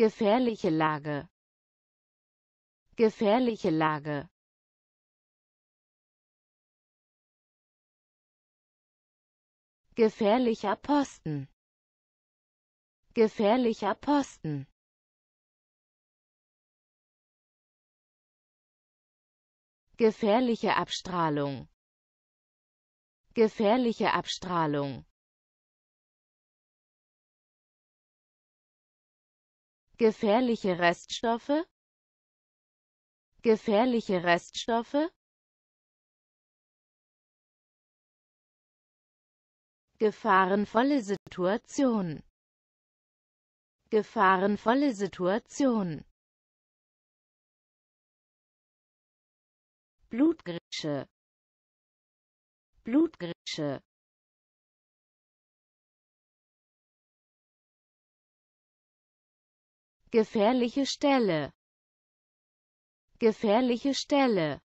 Gefährliche Lage. Gefährliche Lage. Gefährlicher Posten. Gefährlicher Posten. Gefährliche Abstrahlung. Gefährliche Abstrahlung. gefährliche Reststoffe gefährliche Reststoffe gefahrenvolle Situation gefahrenvolle Situation Blutgrätsche Blutgrätsche Gefährliche Stelle. Gefährliche Stelle.